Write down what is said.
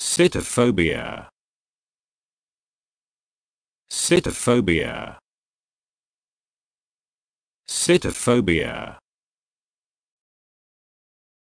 Cytophobia. Cytophobia. Cytophobia.